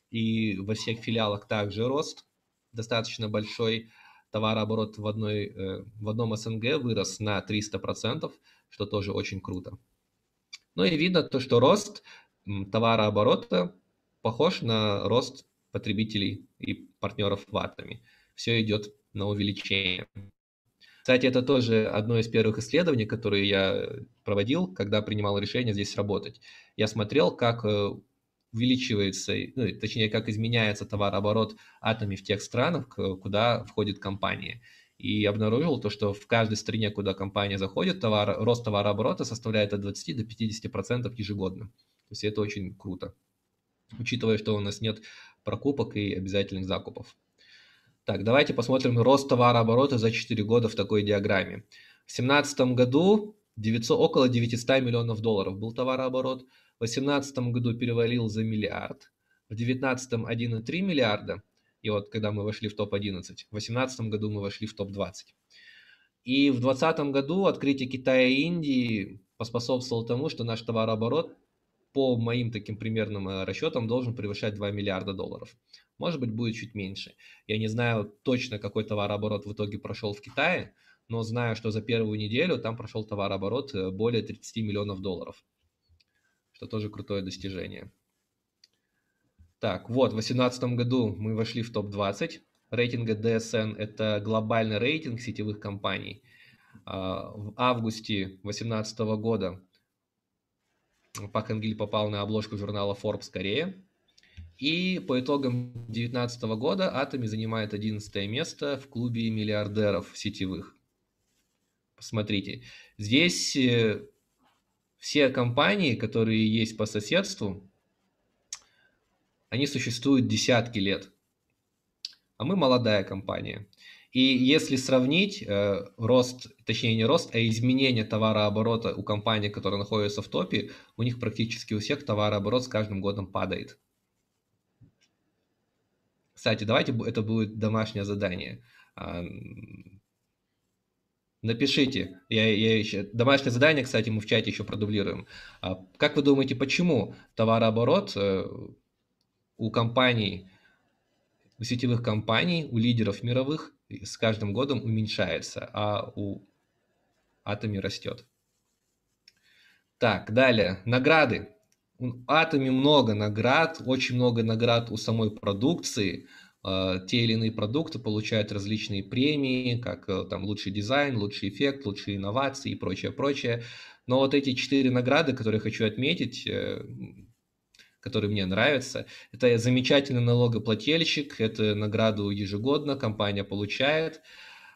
и во всех филиалах также рост достаточно большой. Товарооборот в, одной, э, в одном СНГ вырос на 300%, что тоже очень круто. Ну и видно то, что рост товарооборота похож на рост потребителей и партнеров ватами. Все идет на увеличение. Кстати, это тоже одно из первых исследований, которые я проводил, когда принимал решение здесь работать. Я смотрел, как э, увеличивается, ну, точнее, как изменяется товарооборот атоми в тех странах, куда входит компания и обнаружил то, что в каждой стране, куда компания заходит, товар, рост товарооборота составляет от 20 до 50 процентов ежегодно. То есть это очень круто, учитывая, что у нас нет прокупок и обязательных закупов. Так, давайте посмотрим рост товарооборота за 4 года в такой диаграмме. В 2017 году 900, около 900 миллионов долларов был товарооборот, в 2018 году перевалил за миллиард, в 2019 1,3 миллиарда, и вот когда мы вошли в топ-11, в 2018 году мы вошли в топ-20. И в 2020 году открытие Китая и Индии поспособствовало тому, что наш товарооборот по моим таким примерным э, расчетам должен превышать 2 миллиарда долларов. Может быть, будет чуть меньше. Я не знаю точно, какой товарооборот в итоге прошел в Китае, но знаю, что за первую неделю там прошел товарооборот э, более 30 миллионов долларов, что тоже крутое достижение. Так, вот, в 2018 году мы вошли в топ-20 рейтинга DSN. Это глобальный рейтинг сетевых компаний. А, в августе 2018 года Пак Ангель попал на обложку журнала Forbes Корея. И по итогам 2019 года Атоми занимает 11 место в клубе миллиардеров сетевых. Посмотрите, здесь э, все компании, которые есть по соседству, они существуют десятки лет. А мы молодая компания. И если сравнить э, рост, точнее не рост, а изменение товарооборота у компаний, которые находятся в топе, у них практически у всех товарооборот с каждым годом падает. Кстати, давайте это будет домашнее задание. А, напишите, я, я еще... домашнее задание, кстати, мы в чате еще продублируем. А, как вы думаете, почему товарооборот э, у компаний, у сетевых компаний, у лидеров мировых с каждым годом уменьшается, а у Атоми растет. Так, далее. Награды. У Атоми много наград, очень много наград у самой продукции. Э, те или иные продукты получают различные премии, как э, там лучший дизайн, лучший эффект, лучшие инновации и прочее, прочее. Но вот эти четыре награды, которые хочу отметить, э, который мне нравится. Это замечательный налогоплательщик, это награду ежегодно компания получает,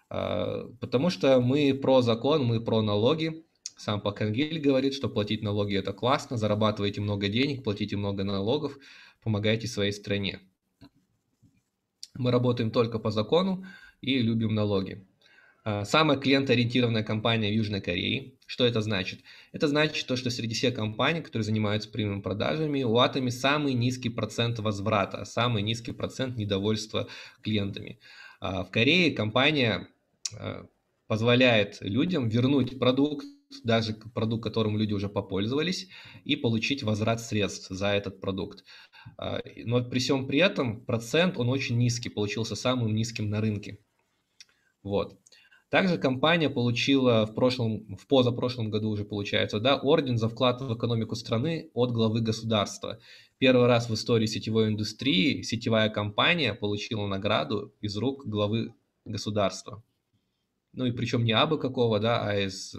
а, потому что мы про закон, мы про налоги. Сам Пак Пакангиль говорит, что платить налоги – это классно, зарабатываете много денег, платите много налогов, помогаете своей стране. Мы работаем только по закону и любим налоги. Э, самая клиентоориентированная компания в Южной Корее. Что это значит? Это значит то, что среди всех компаний, которые занимаются премиум продажами, у Атоми самый низкий процент возврата, самый низкий процент недовольства клиентами. А в Корее компания э, позволяет людям вернуть продукт, даже продукт, которым люди уже попользовались, и получить возврат средств за этот продукт. А, но при всем при этом процент, он очень низкий, получился самым низким на рынке. Вот. Также компания получила в прошлом, в позапрошлом году уже получается, да, орден за вклад в экономику страны от главы государства. Первый раз в истории сетевой индустрии сетевая компания получила награду из рук главы государства. Ну и причем не абы какого, да, а из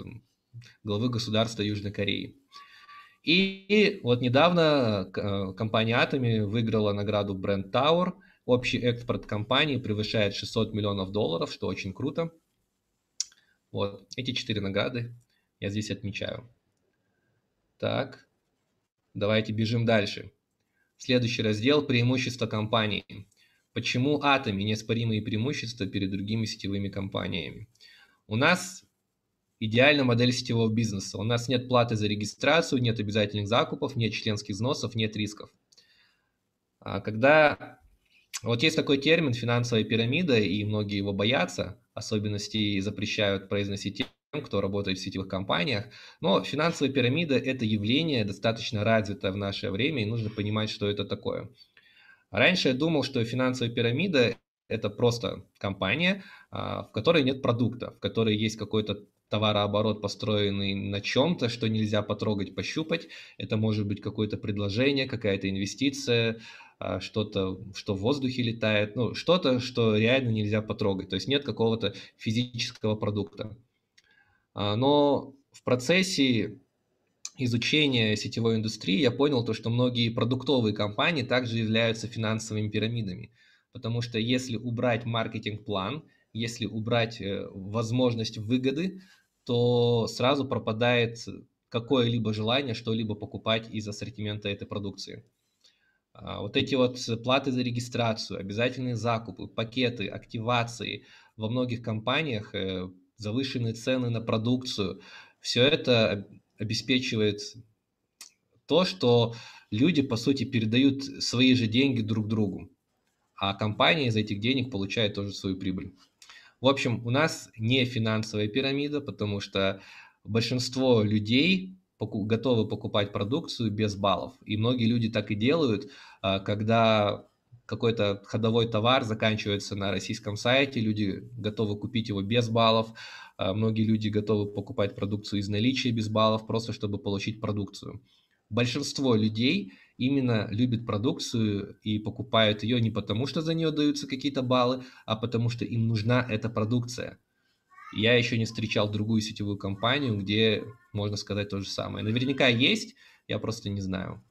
главы государства Южной Кореи. И вот недавно э, компания Атоми выиграла награду Brand Tower. Общий экспорт компании превышает 600 миллионов долларов, что очень круто. Вот, эти четыре награды я здесь отмечаю. Так, давайте бежим дальше. Следующий раздел – преимущества компании. Почему Атоми – неоспоримые преимущества перед другими сетевыми компаниями? У нас идеальная модель сетевого бизнеса. У нас нет платы за регистрацию, нет обязательных закупов, нет членских взносов, нет рисков. А когда вот есть такой термин финансовая пирамида, и многие его боятся, особенностей запрещают произносить тем, кто работает в сетевых компаниях. Но финансовая пирамида – это явление достаточно развитое в наше время, и нужно понимать, что это такое. Раньше я думал, что финансовая пирамида – это просто компания, а, в которой нет продукта, в которой есть какой-то товарооборот, построенный на чем-то, что нельзя потрогать, пощупать. Это может быть какое-то предложение, какая-то инвестиция, а, что-то, что в воздухе летает, ну, что-то, что реально нельзя потрогать, то есть нет какого-то физического продукта. А, но в процессе изучения сетевой индустрии я понял то, что многие продуктовые компании также являются финансовыми пирамидами, потому что если убрать маркетинг-план, если убрать э, возможность выгоды, то сразу пропадает какое-либо желание что-либо покупать из ассортимента этой продукции. А, вот эти вот э, платы за регистрацию, обязательные закупы, пакеты, активации. Во многих компаниях э, завышенные цены на продукцию. Все это обеспечивает то, что люди, по сути, передают свои же деньги друг другу, а компания из этих денег получает тоже свою прибыль. В общем, у нас не финансовая пирамида, потому что большинство людей поку готовы покупать продукцию без баллов. И многие люди так и делают, а, когда какой-то ходовой товар заканчивается на российском сайте, люди готовы купить его без баллов, а, многие люди готовы покупать продукцию из наличия без баллов, просто чтобы получить продукцию. Большинство людей именно любят продукцию и покупают ее не потому, что за нее даются какие-то баллы, а потому что им нужна эта продукция. Я еще не встречал другую сетевую компанию, где можно сказать то же самое. Наверняка есть, я просто не знаю.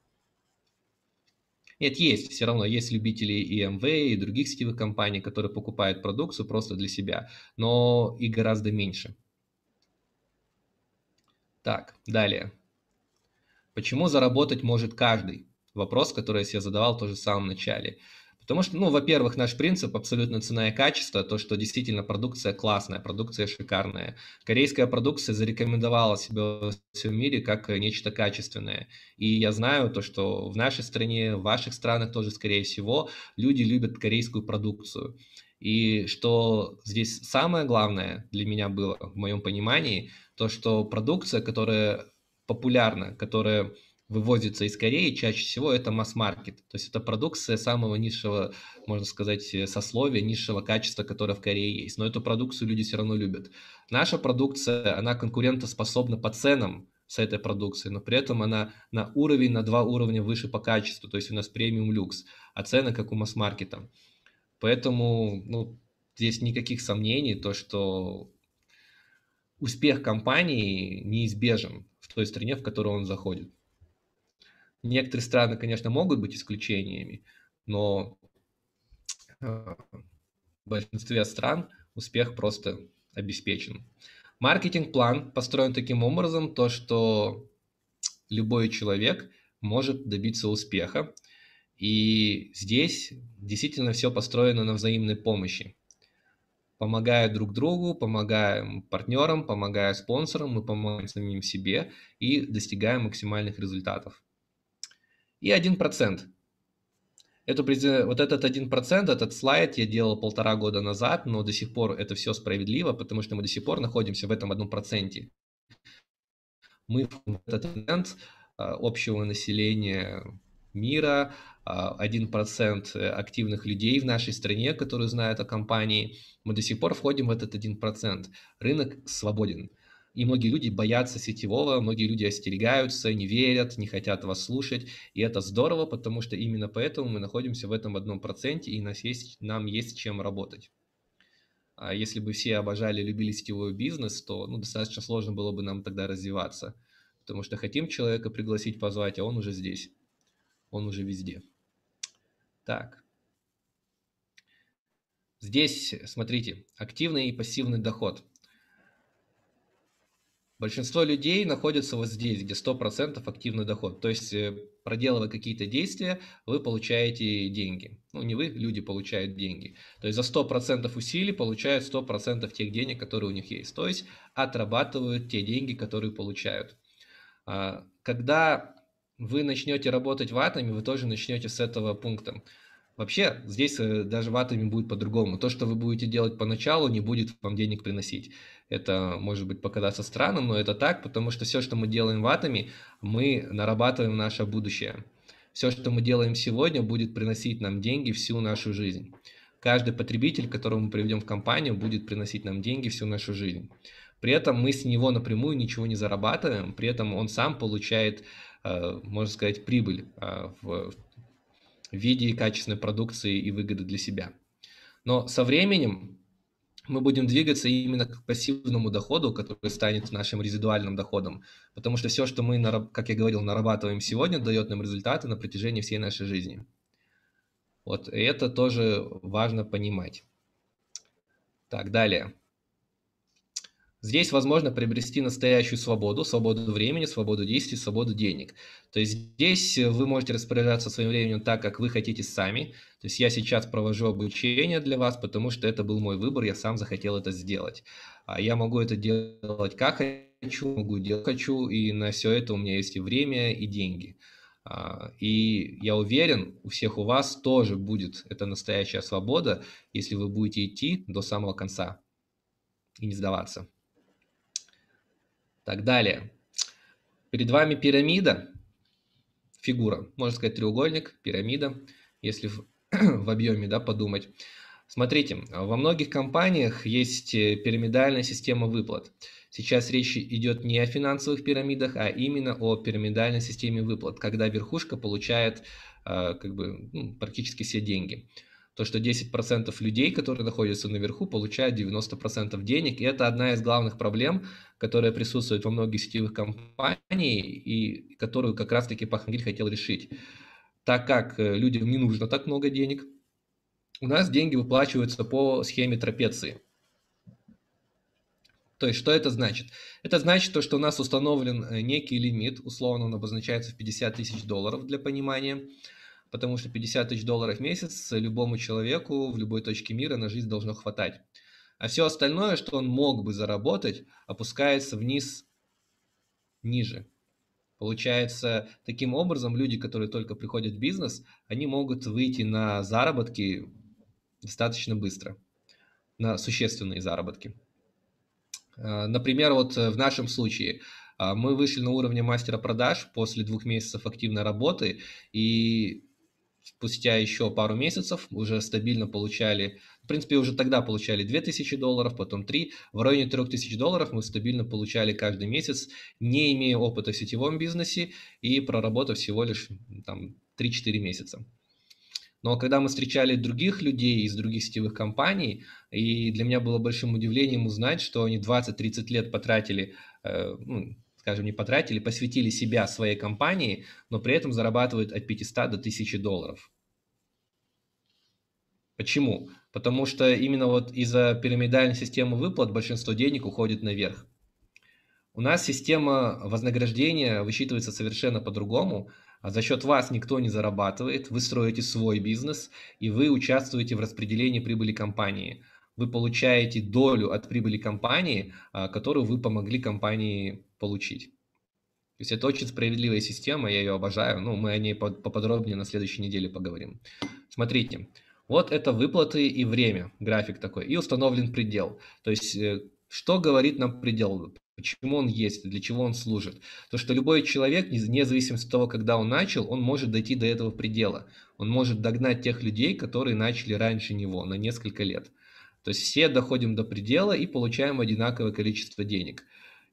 Нет, есть, все равно есть любители и МВ, и других сетевых компаний, которые покупают продукцию просто для себя, но и гораздо меньше. Так, далее. Почему заработать может каждый? Вопрос, который я себе задавал тоже в самом начале. Потому что, ну, во-первых, наш принцип абсолютно цена и качество, то, что действительно продукция классная, продукция шикарная. Корейская продукция зарекомендовала себя во всем мире как нечто качественное. И я знаю то, что в нашей стране, в ваших странах тоже, скорее всего, люди любят корейскую продукцию. И что здесь самое главное для меня было, в моем понимании, то, что продукция, которая популярна, которая вывозится из Кореи, чаще всего это масс-маркет. То есть это продукция самого низшего, можно сказать, э, сословия, низшего качества, которое в Корее есть. Но эту продукцию люди все равно любят. Наша продукция, она конкурентоспособна по ценам с этой продукцией, но при этом она на уровень, на два уровня выше по качеству. То есть у нас премиум люкс, а цены как у масс-маркета. Поэтому ну, здесь никаких сомнений, то что успех компании неизбежен в той стране, в которую он заходит. Некоторые страны, конечно, могут быть исключениями, но э, в большинстве стран успех просто обеспечен. Маркетинг-план построен таким образом, то, что любой человек может добиться успеха. И здесь действительно все построено на взаимной помощи. Помогая друг другу, помогая партнерам, помогая спонсорам, мы помогаем самим себе и достигаем максимальных результатов и 1%. Эту, вот этот 1%, этот слайд я делал полтора года назад, но до сих пор это все справедливо, потому что мы до сих пор находимся в этом 1%. Мы в этот тренд а, общего населения мира, 1% а, э, активных людей в нашей стране, которые знают о компании, мы до сих пор входим в этот 1%. Рынок свободен. И многие люди боятся сетевого, многие люди остерегаются, не верят, не хотят вас слушать. И это здорово, потому что именно поэтому мы находимся в этом одном проценте, и нас есть, нам есть чем работать. А если бы все обожали, любили сетевой бизнес, то ну, достаточно сложно было бы нам тогда развиваться. Потому что хотим человека пригласить, позвать, а он уже здесь. Он уже везде. Так. Здесь, смотрите, активный и пассивный доход – Большинство людей находится вот здесь, где 100% активный доход. То есть, э, проделывая какие-то действия, вы получаете деньги. Ну, не вы, люди получают деньги. То есть, за 100% усилий получают 100% тех денег, которые у них есть. То есть, отрабатывают те деньги, которые получают. А, когда вы начнете работать ватами, вы тоже начнете с этого пункта. Вообще, здесь э, даже ватами будет по-другому. То, что вы будете делать поначалу, не будет вам денег приносить. Это может быть показаться странным, но это так, потому что все, что мы делаем ватами, мы нарабатываем наше будущее. Все, что мы делаем сегодня, будет приносить нам деньги всю нашу жизнь. Каждый потребитель, которого мы приведем в компанию, будет приносить нам деньги всю нашу жизнь. При этом мы с него напрямую ничего не зарабатываем, при этом он сам получает, э, можно сказать, прибыль э, в виде качественной продукции и выгоды для себя. Но со временем мы будем двигаться именно к пассивному доходу, который станет нашим резидуальным доходом. Потому что все, что мы, как я говорил, нарабатываем сегодня, дает нам результаты на протяжении всей нашей жизни. Вот, и это тоже важно понимать. Так, далее. Здесь возможно приобрести настоящую свободу, свободу времени, свободу действий, свободу денег. То есть здесь э, вы можете распоряжаться своим временем так, как вы хотите сами. То есть я сейчас провожу обучение для вас, потому что это был мой выбор, я сам захотел это сделать. А Я могу это делать как хочу, могу делать хочу, и на все это у меня есть и время, и деньги. А, и я уверен, у всех у вас тоже будет эта настоящая свобода, если вы будете идти до самого конца и не сдаваться. Так далее. Перед вами пирамида, фигура, можно сказать треугольник, пирамида, если в, [clears throat] в объеме да, подумать. Смотрите, во многих компаниях есть э, пирамидальная система выплат. Сейчас речь идет не о финансовых пирамидах, а именно о пирамидальной системе выплат, когда верхушка получает э, как бы, ну, практически все деньги то, что 10% людей, которые находятся наверху, получают 90% денег, и это одна из главных проблем, которая присутствует во многих сетевых компаниях, и которую как раз-таки Пахангель хотел решить. Так как э, людям не нужно так много денег, у нас деньги выплачиваются по схеме трапеции. То есть, что это значит? Это значит то, что у нас установлен э, некий лимит, условно он обозначается в 50 тысяч долларов для понимания – потому что 50 тысяч долларов в месяц любому человеку в любой точке мира на жизнь должно хватать. А все остальное, что он мог бы заработать, опускается вниз, ниже. Получается, таким образом люди, которые только приходят в бизнес, они могут выйти на заработки достаточно быстро, на существенные заработки. А, например, вот в нашем случае а, мы вышли на уровне мастера продаж после двух месяцев активной работы, и спустя еще пару месяцев уже стабильно получали, в принципе, уже тогда получали 2000 долларов, потом 3, в районе 3000 долларов мы стабильно получали каждый месяц, не имея опыта в сетевом бизнесе и проработав всего лишь там 3-4 месяца. Но когда мы встречали других людей из других сетевых компаний, и для меня было большим удивлением узнать, что они 20-30 лет потратили, э, ну, скажем, не потратили, посвятили себя своей компании, но при этом зарабатывают от 500 до 1000 долларов. Почему? Потому что именно вот из-за пирамидальной системы выплат большинство денег уходит наверх. У нас система вознаграждения высчитывается совершенно по-другому. А за счет вас никто не зарабатывает, вы строите свой бизнес, и вы участвуете в распределении прибыли компании – вы получаете долю от прибыли компании, а, которую вы помогли компании получить. То есть это очень справедливая система, я ее обожаю, но ну, мы о ней поподробнее на следующей неделе поговорим. Смотрите, вот это выплаты и время, график такой, и установлен предел. То есть э, что говорит нам предел? Почему он есть, для чего он служит? То, что любой человек, вне зависимости от того, когда он начал, он может дойти до этого предела. Он может догнать тех людей, которые начали раньше него на несколько лет. То есть все доходим до предела и получаем одинаковое количество денег.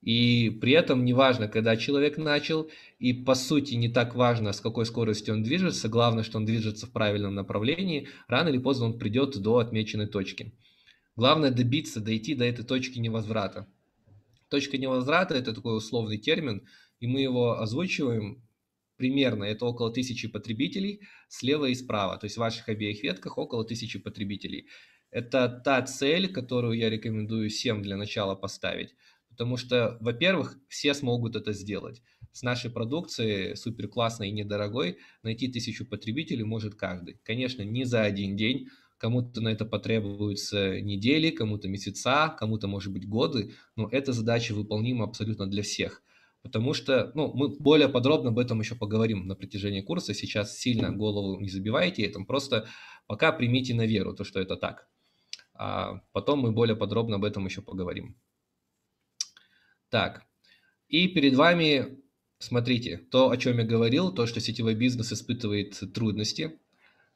И при этом неважно, когда человек начал, и по сути не так важно, с какой скоростью он движется, главное, что он движется в правильном направлении, рано или поздно он придет до отмеченной точки. Главное добиться, дойти до этой точки невозврата. Точка невозврата – это такой условный термин, и мы его озвучиваем примерно, это около тысячи потребителей слева и справа, то есть в ваших обеих ветках около тысячи потребителей. Это та цель, которую я рекомендую всем для начала поставить. Потому что, во-первых, все смогут это сделать. С нашей продукцией, супер классной и недорогой, найти тысячу потребителей может каждый. Конечно, не за один день, кому-то на это потребуются недели, кому-то месяца, кому-то, может быть, годы, но эта задача выполнима абсолютно для всех. Потому что, ну, мы более подробно об этом еще поговорим на протяжении курса, сейчас сильно голову не забивайте, там просто пока примите на веру то, что это так. А потом мы более подробно об этом еще поговорим. Так, и перед вами, смотрите, то, о чем я говорил, то, что сетевой бизнес испытывает трудности.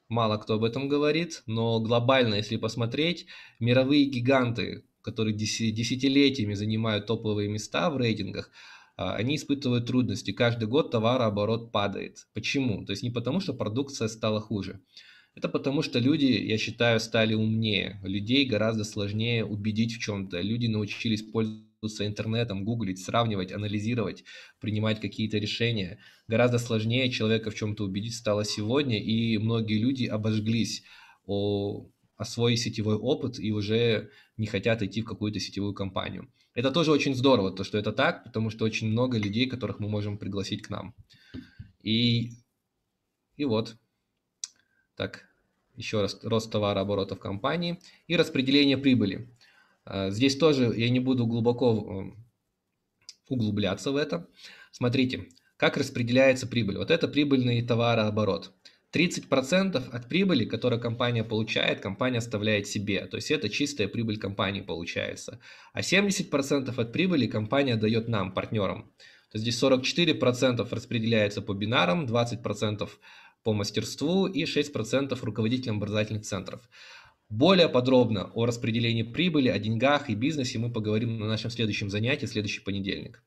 Мало кто об этом говорит, но глобально, если посмотреть, мировые гиганты, которые десятилетиями занимают топовые места в рейтингах, а, они испытывают трудности. Каждый год товарооборот падает. Почему? То есть не потому, что продукция стала хуже. Это потому, что люди, я считаю, стали умнее. Людей гораздо сложнее убедить в чем-то. Люди научились пользоваться интернетом, гуглить, сравнивать, анализировать, принимать какие-то решения. Гораздо сложнее человека в чем-то убедить стало сегодня, и многие люди обожглись о свой сетевой опыт и уже не хотят идти в какую-то сетевую компанию. Это тоже очень здорово, то, что это так, потому что очень много людей, которых мы можем пригласить к нам. И, и вот. Так, еще раз рост товарооборота в компании и распределение прибыли. Э, здесь тоже я не буду глубоко э, углубляться в это. Смотрите, как распределяется прибыль. Вот это прибыльный товарооборот. 30% от прибыли, которую компания получает, компания оставляет себе. То есть это чистая прибыль компании получается. А 70% от прибыли компания дает нам, партнерам. То есть здесь 44% распределяется по бинарам, 20% по мастерству и 6% руководителям образовательных центров. Более подробно о распределении прибыли, о деньгах и бизнесе мы поговорим на нашем следующем занятии, следующий понедельник.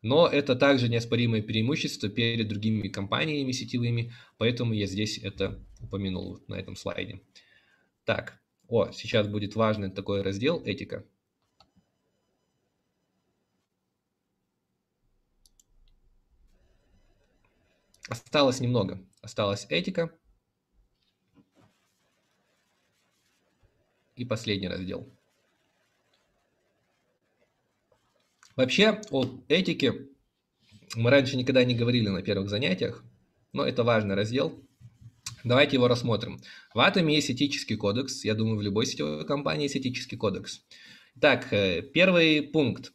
Но это также неоспоримое преимущество перед другими компаниями сетевыми, поэтому я здесь это упомянул на этом слайде. Так, о, сейчас будет важный такой раздел «Этика». Осталось немного. Осталась этика. И последний раздел. Вообще о этике мы раньше никогда не говорили на первых занятиях, но это важный раздел. Давайте его рассмотрим. В Атоме есть этический кодекс. Я думаю, в любой сетевой компании есть этический кодекс. Так, э, первый пункт.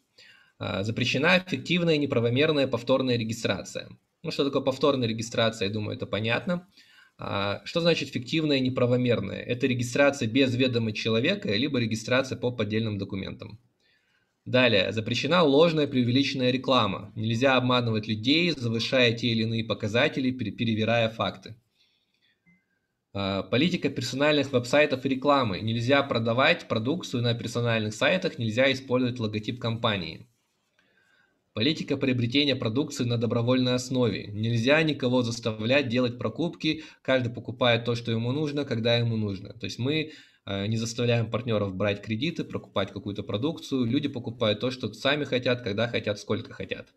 А, запрещена эффективная неправомерная повторная регистрация. Ну, что такое повторная регистрация, я думаю, это понятно. А, что значит фиктивная и неправомерная? Это регистрация без ведома человека, либо регистрация по поддельным документам. Далее, запрещена ложная преувеличенная реклама. Нельзя обманывать людей, завышая те или иные показатели, перевирая факты. А, политика персональных веб-сайтов и рекламы. Нельзя продавать продукцию на персональных сайтах, нельзя использовать логотип компании. Политика приобретения продукции на добровольной основе. Нельзя никого заставлять делать покупки. Каждый покупает то, что ему нужно, когда ему нужно. То есть мы э, не заставляем партнеров брать кредиты, покупать какую-то продукцию. Люди покупают то, что сами хотят, когда хотят, сколько хотят.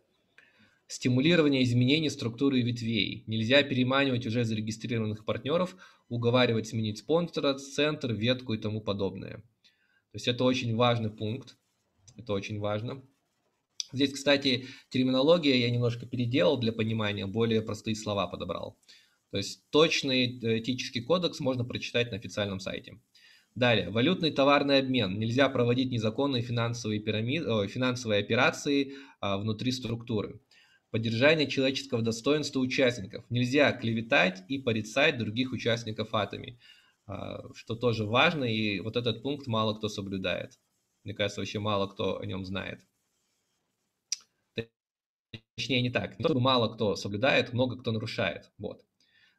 Стимулирование изменений структуры ветвей. Нельзя переманивать уже зарегистрированных партнеров, уговаривать сменить спонсора, центр, ветку и тому подобное. То есть это очень важный пункт. Это очень важно. Здесь, кстати, терминология я немножко переделал для понимания, более простые слова подобрал. То есть точный э, этический кодекс можно прочитать на официальном сайте. Далее, валютный товарный обмен. Нельзя проводить незаконные финансовые, пирамид, о, финансовые операции а, внутри структуры. Поддержание человеческого достоинства участников. Нельзя клеветать и порицать других участников атоми, а, что тоже важно, и вот этот пункт мало кто соблюдает. Мне кажется, вообще мало кто о нем знает. Точнее, не так. то, мало кто соблюдает, много кто нарушает. Вот.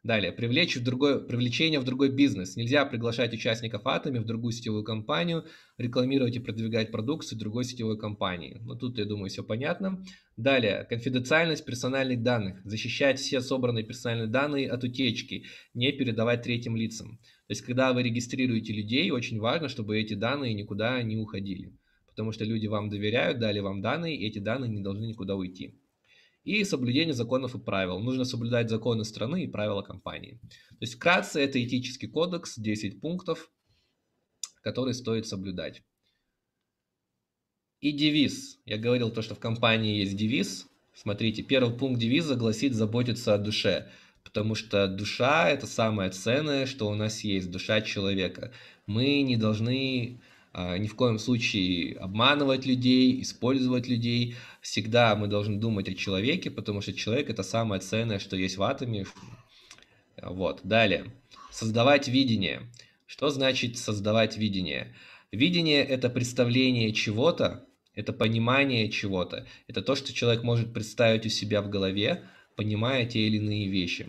Далее. Привлечь в другой, привлечение в другой бизнес. Нельзя приглашать участников Атоми в другую сетевую компанию, рекламировать и продвигать продукцию другой сетевой компании. Ну, тут, я думаю, все понятно. Далее. Конфиденциальность персональных данных. Защищать все собранные персональные данные от утечки. Не передавать третьим лицам. То есть, когда вы регистрируете людей, очень важно, чтобы эти данные никуда не уходили. Потому что люди вам доверяют, дали вам данные, и эти данные не должны никуда уйти и соблюдение законов и правил. Нужно соблюдать законы страны и правила компании. То есть вкратце это этический кодекс, 10 пунктов, которые стоит соблюдать. И девиз. Я говорил то, что в компании есть девиз. Смотрите, первый пункт девиза гласит «заботиться о душе», потому что душа – это самое ценное, что у нас есть, душа человека. Мы не должны Э, ни в коем случае обманывать людей, использовать людей. Всегда мы должны думать о человеке, потому что человек это самое ценное, что есть в атоме. Вот, далее. Создавать видение. Что значит создавать видение? Видение – это представление чего-то, это понимание чего-то, это то, что человек может представить у себя в голове, понимая те или иные вещи.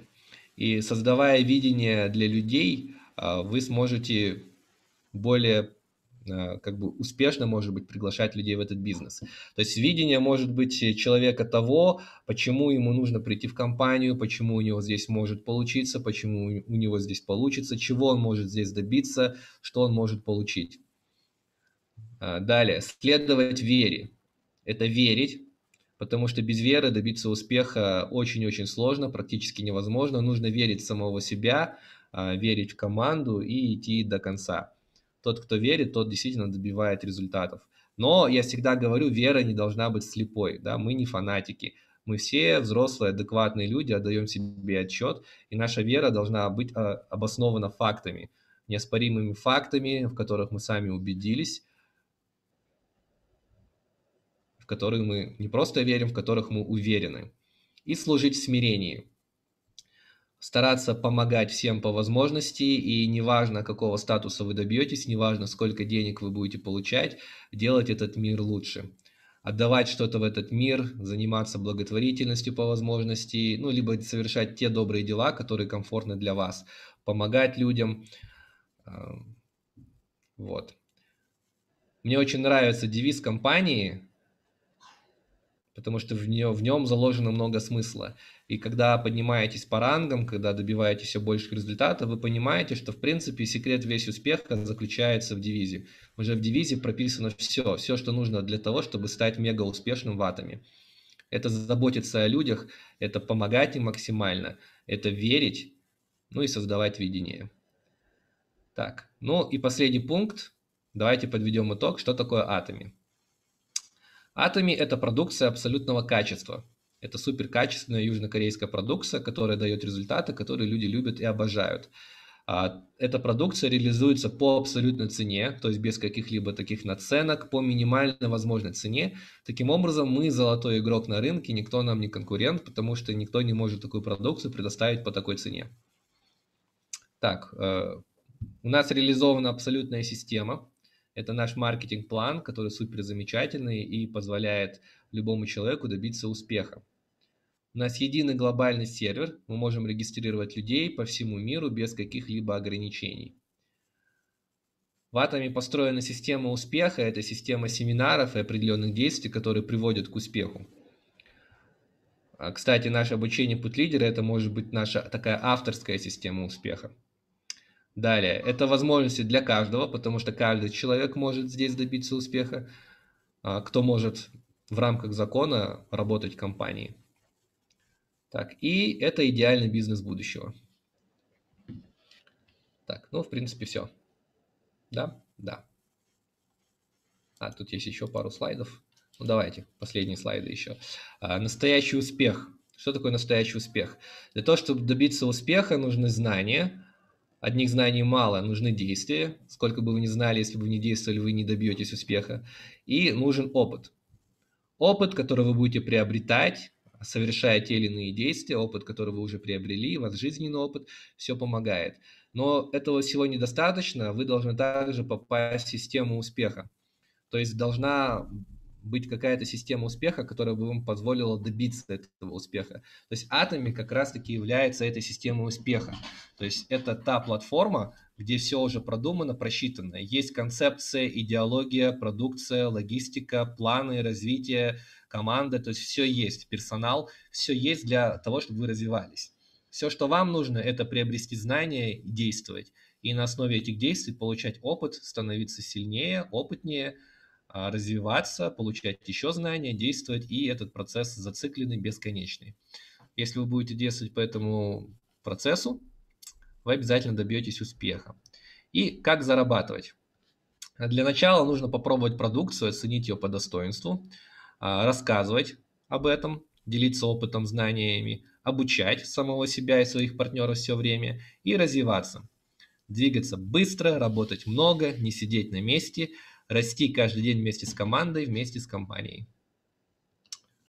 И создавая видение для людей, э, вы сможете более Э, как бы успешно, может быть, приглашать людей в этот бизнес. То есть видение, может быть, э, человека того, почему ему нужно прийти в компанию, почему у него здесь может получиться, почему у него здесь получится, чего он может здесь добиться, что он может получить. А, далее, следовать вере. Это верить, потому что без веры добиться успеха очень-очень сложно, практически невозможно. Нужно верить в самого себя, а, верить в команду и идти до конца тот, кто верит, тот действительно добивает результатов. Но я всегда говорю, вера не должна быть слепой, да, мы не фанатики. Мы все взрослые, адекватные люди, отдаем себе отчет, и наша вера должна быть а, обоснована фактами, неоспоримыми фактами, в которых мы сами убедились, в которые мы не просто верим, в которых мы уверены. И служить в смирении стараться помогать всем по возможности, и неважно, какого статуса вы добьетесь, неважно, сколько денег вы будете получать, делать этот мир лучше. Отдавать что-то в этот мир, заниматься благотворительностью по возможности, ну, либо совершать те добрые дела, которые комфортны для вас, помогать людям, а, вот. Мне очень нравится девиз компании, потому что в, нем в нем заложено много смысла. И когда поднимаетесь по рангам, когда добиваетесь все больших результатов, вы понимаете, что, в принципе, секрет весь успеха заключается в дивизии. Уже в дивизии прописано все, все, что нужно для того, чтобы стать мега успешным в атоме. Это заботиться о людях, это помогать им максимально, это верить, ну и создавать видение. Так, ну и последний пункт. Давайте подведем итог, что такое атоми. Атоми – это продукция абсолютного качества – это супер качественная южнокорейская продукция, которая дает результаты, которые люди любят и обожают. А, эта продукция реализуется по абсолютной цене, то есть без каких-либо таких наценок, по минимальной возможной цене. Таким образом, мы золотой игрок на рынке, никто нам не конкурент, потому что никто не может такую продукцию предоставить по такой цене. Так, э, у нас реализована абсолютная система. Это наш маркетинг-план, который супер замечательный и позволяет любому человеку добиться успеха. У нас единый глобальный сервер, мы можем регистрировать людей по всему миру без каких-либо ограничений. В Атоме построена система успеха, это система семинаров и определенных действий, которые приводят к успеху. А, кстати, наше обучение путь лидера это может быть наша такая авторская система успеха. Далее, это возможности для каждого, потому что каждый человек может здесь добиться успеха, а, кто может в рамках закона работать в компании. Так, и это идеальный бизнес будущего. Так, ну, в принципе, все. Да? Да. А, тут есть еще пару слайдов. Ну, давайте, последние слайды еще. А, настоящий успех. Что такое настоящий успех? Для того, чтобы добиться успеха, нужны знания. Одних знаний мало, нужны действия. Сколько бы вы ни знали, если бы вы не действовали, вы не добьетесь успеха. И нужен опыт. Опыт, который вы будете приобретать, совершая те или иные действия, опыт, который вы уже приобрели, ваш жизненный опыт, все помогает. Но этого всего недостаточно, вы должны также попасть в систему успеха. То есть должна быть какая-то система успеха, которая бы вам позволила добиться этого успеха. То есть Atomy как раз-таки является этой системой успеха. То есть это та платформа, где все уже продумано, просчитано. Есть концепция, идеология, продукция, логистика, планы, развития, команда. То есть все есть, персонал, все есть для того, чтобы вы развивались. Все, что вам нужно, это приобрести знания и действовать. И на основе этих действий получать опыт, становиться сильнее, опытнее – а, развиваться, получать еще знания, действовать, и этот процесс зацикленный, бесконечный. Если вы будете действовать по этому процессу, вы обязательно добьетесь успеха. И как зарабатывать? Для начала нужно попробовать продукцию, оценить ее по достоинству, а, рассказывать об этом, делиться опытом, знаниями, обучать самого себя и своих партнеров все время и развиваться. Двигаться быстро, работать много, не сидеть на месте – расти каждый день вместе с командой, вместе с компанией.